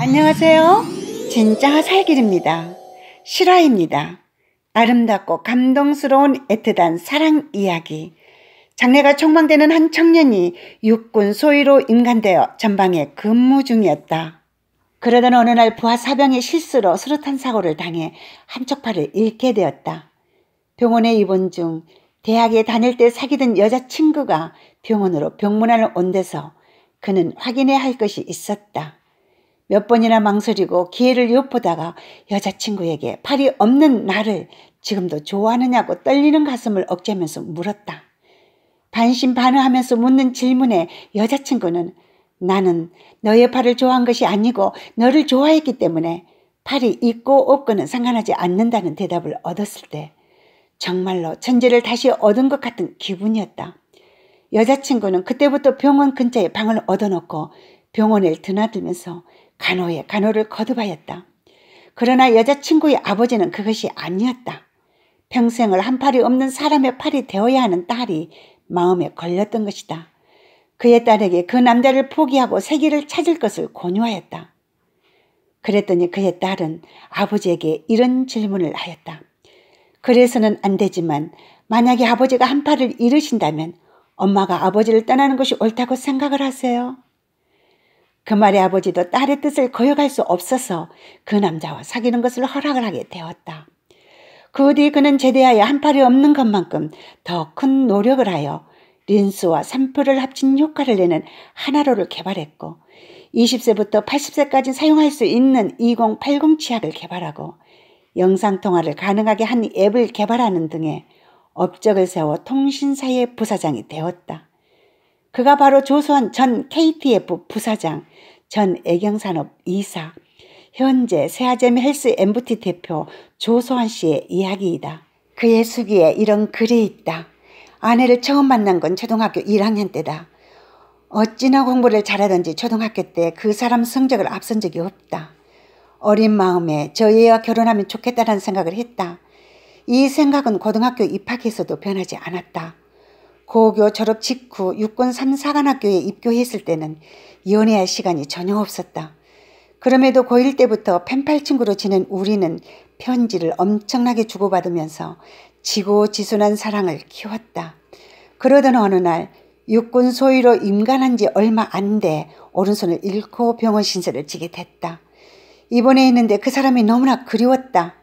안녕하세요. 진짜 살길입니다. 실화입니다. 아름답고 감동스러운 애틋한 사랑 이야기. 장래가 촉망되는 한 청년이 육군 소위로 임관되어 전방에 근무 중이었다. 그러던 어느 날 부하 사병의 실수로 수류탄 사고를 당해 한쪽 팔을 잃게 되었다. 병원에 입원 중 대학에 다닐 때 사귀던 여자친구가 병원으로 병문안을 온 데서 그는 확인해야 할 것이 있었다. 몇 번이나 망설이고 기회를 엿보다가 여자친구에게 팔이 없는 나를 지금도 좋아하느냐고 떨리는 가슴을 억제하면서 물었다. 반신반의하면서 묻는 질문에 여자친구는 나는 너의 팔을 좋아한 것이 아니고 너를 좋아했기 때문에 팔이 있고 없고는 상관하지 않는다는 대답을 얻었을 때 정말로 천재를 다시 얻은 것 같은 기분이었다. 여자친구는 그때부터 병원 근처에 방을 얻어놓고 병원을 드나들면서 간호에 간호를 거듭하였다. 그러나 여자친구의 아버지는 그것이 아니었다. 평생을 한 팔이 없는 사람의 팔이 되어야 하는 딸이 마음에 걸렸던 것이다. 그의 딸에게 그 남자를 포기하고 세계를 찾을 것을 권유하였다. 그랬더니 그의 딸은 아버지에게 이런 질문을 하였다. 그래서는 안 되지만 만약에 아버지가 한 팔을 잃으신다면 엄마가 아버지를 떠나는 것이 옳다고 생각을 하세요? 그 말에 아버지도 딸의 뜻을 거역할 수 없어서 그 남자와 사귀는 것을 허락을 하게 되었다. 그 뒤 그는 제대하여 한 팔이 없는 것만큼 더 큰 노력을 하여 린스와 샘플을 합친 효과를 내는 하나로를 개발했고 20세부터 80세까지 사용할 수 있는 2080 치약을 개발하고 영상통화를 가능하게 한 앱을 개발하는 등의 업적을 세워 통신사의 부사장이 되었다. 그가 바로 조선 전 KTF 부사장, 전 애경산업 이사, 현재 세아잼 헬스 MBT 대표 조소환 씨의 이야기이다. 그의 수기에 이런 글이 있다. 아내를 처음 만난 건 초등학교 1학년 때다. 어찌나 공부를 잘하던지 초등학교 때 그 사람 성적을 앞선 적이 없다. 어린 마음에 저희와 결혼하면 좋겠다는 생각을 했다. 이 생각은 고등학교 입학에서도 변하지 않았다. 고교 졸업 직후 육군 3사관학교에 입교했을 때는 연애할 시간이 전혀 없었다. 그럼에도 고1 때부터 펜팔 친구로 지낸 우리는 편지를 엄청나게 주고받으면서 지고지순한 사랑을 키웠다. 그러던 어느 날 육군 소위로 임관한 지 얼마 안 돼 오른손을 잃고 병원 신세를 지게 됐다. 입원해 있는데 그 사람이 너무나 그리웠다.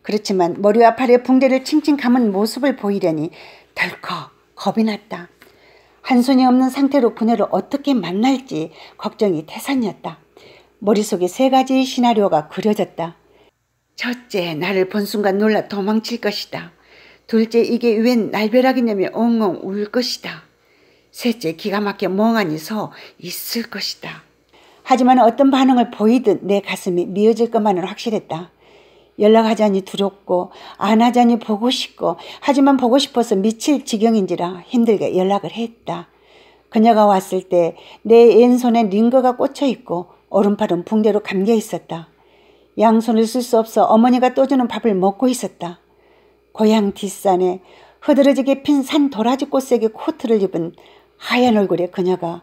그렇지만 머리와 팔에 붕대를 칭칭 감은 모습을 보이려니 덜컥 겁이 났다. 한손이 없는 상태로 그녀를 어떻게 만날지 걱정이 태산이었다. 머릿속에 세 가지 시나리오가 그려졌다. 첫째, 나를 본 순간 놀라 도망칠 것이다. 둘째, 이게 웬 날벼락이냐며 엉엉 울 것이다. 셋째, 기가 막혀 멍하니 서 있을 것이다. 하지만 어떤 반응을 보이든 내 가슴이 미어질 것만은 확실했다. 연락하자니 두렵고 안 하자니 보고 싶고 하지만 보고 싶어서 미칠 지경인지라 힘들게 연락을 했다. 그녀가 왔을 때 내 왼손에 링거가 꽂혀 있고 오른팔은 붕대로 감겨 있었다. 양손을 쓸 수 없어 어머니가 떠주는 밥을 먹고 있었다. 고향 뒷산에 흐드러지게 핀 산 도라지 꽃색의 코트를 입은 하얀 얼굴의 그녀가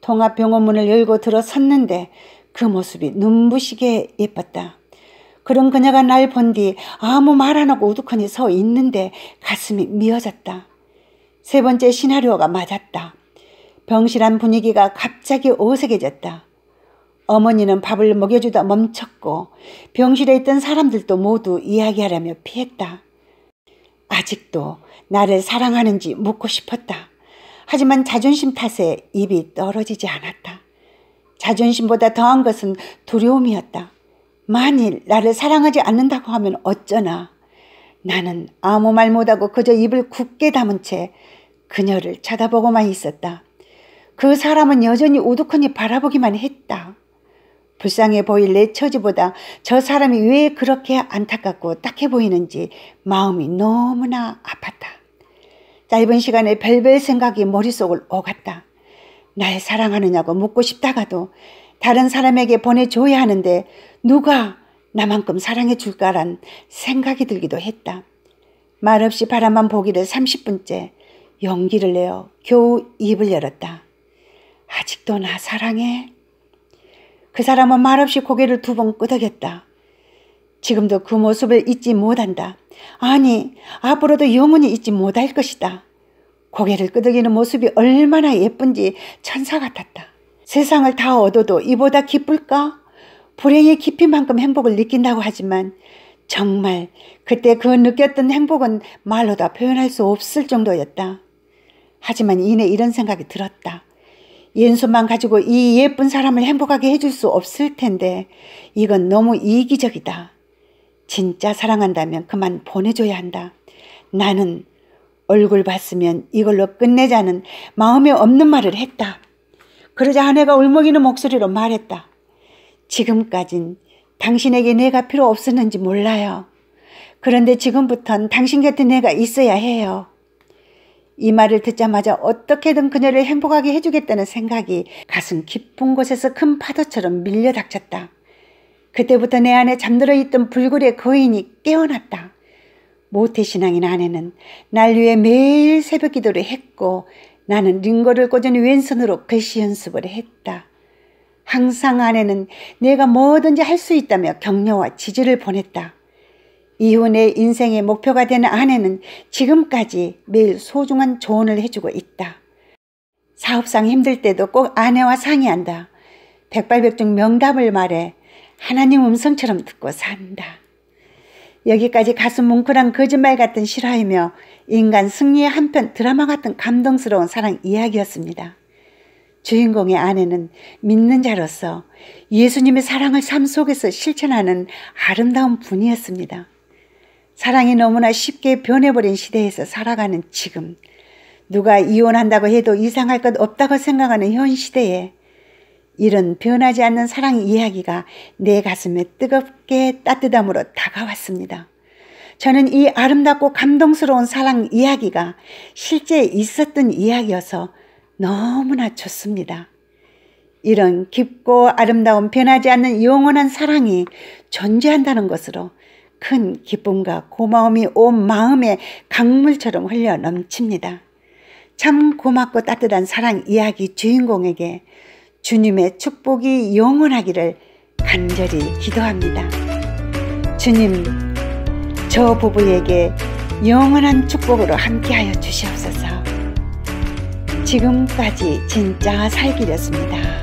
통합병원 문을 열고 들어섰는데 그 모습이 눈부시게 예뻤다. 그런 그녀가 날 본 뒤 아무 말 안 하고 우두커니 서 있는데 가슴이 미어졌다. 세 번째 시나리오가 맞았다. 병실한 분위기가 갑자기 어색해졌다 어머니는 밥을 먹여주다 멈췄고 병실에 있던 사람들도 모두 이야기하려며 피했다. 아직도 나를 사랑하는지 묻고 싶었다. 하지만 자존심 탓에 입이 떨어지지 않았다. 자존심보다 더한 것은 두려움이었다. 만일 나를 사랑하지 않는다고 하면 어쩌나. 나는 아무 말 못하고 그저 입을 굳게 담은 채 그녀를 쳐다보고만 있었다. 그 사람은 여전히 우두커니 바라보기만 했다. 불쌍해 보일 내 처지보다 저 사람이 왜 그렇게 안타깝고 딱해 보이는지 마음이 너무나 아팠다. 짧은 시간에 별별 생각이 머릿속을 오갔다. 날 사랑하느냐고 묻고 싶다가도 다른 사람에게 보내줘야 하는데 누가 나만큼 사랑해 줄까란 생각이 들기도 했다. 말없이 바라만 보기를 30분째 용기를 내어 겨우 입을 열었다. 아직도 나 사랑해? 그 사람은 말없이 고개를 두 번 끄덕였다. 지금도 그 모습을 잊지 못한다. 아니, 앞으로도 영원히 잊지 못할 것이다. 고개를 끄덕이는 모습이 얼마나 예쁜지 천사 같았다. 세상을 다 얻어도 이보다 기쁠까? 불행의 깊이만큼 행복을 느낀다고 하지만 정말 그때 그 느꼈던 행복은 말로 다 표현할 수 없을 정도였다. 하지만 이내 이런 생각이 들었다. 연수만 가지고 이 예쁜 사람을 행복하게 해줄 수 없을 텐데 이건 너무 이기적이다. 진짜 사랑한다면 그만 보내줘야 한다. 나는 얼굴 봤으면 이걸로 끝내자는 마음에 없는 말을 했다. 그러자 아내가 울먹이는 목소리로 말했다. 지금까진 당신에게 내가 필요 없었는지 몰라요. 그런데 지금부턴 당신 곁에 내가 있어야 해요. 이 말을 듣자마자 어떻게든 그녀를 행복하게 해주겠다는 생각이 가슴 깊은 곳에서 큰 파도처럼 밀려 닥쳤다. 그때부터 내 안에 잠들어 있던 불굴의 거인이 깨어났다. 모태신앙인 아내는 날 위해 매일 새벽 기도를 했고 나는 링거를 꽂은 왼손으로 글씨 연습을 했다. 항상 아내는 내가 뭐든지 할 수 있다며 격려와 지지를 보냈다. 이후 내 인생의 목표가 되는 아내는 지금까지 매일 소중한 조언을 해주고 있다. 사업상 힘들 때도 꼭 아내와 상의한다. 백발백중 명답을 말해 하나님 음성처럼 듣고 산다. 여기까지 가슴 뭉클한 거짓말 같은 실화이며 인간 승리의 한 편 드라마 같은 감동스러운 사랑 이야기였습니다. 주인공의 아내는 믿는 자로서 예수님의 사랑을 삶 속에서 실천하는 아름다운 분이었습니다. 사랑이 너무나 쉽게 변해버린 시대에서 살아가는 지금, 누가 이혼한다고 해도 이상할 것 없다고 생각하는 현 시대에 이런 변하지 않는 사랑 이야기가 내 가슴에 뜨겁게 따뜻함으로 다가왔습니다. 저는 이 아름답고 감동스러운 사랑 이야기가 실제 있었던 이야기여서 너무나 좋습니다. 이런 깊고 아름다운 변하지 않는 영원한 사랑이 존재한다는 것으로 큰 기쁨과 고마움이 온 마음에 강물처럼 흘려 넘칩니다. 참 고맙고 따뜻한 사랑 이야기 주인공에게 주님의 축복이 영원하기를 간절히 기도합니다. 주님, 저 부부에게 영원한 축복으로 함께하여 주시옵소서. 지금까지 진짜 살기였습니다.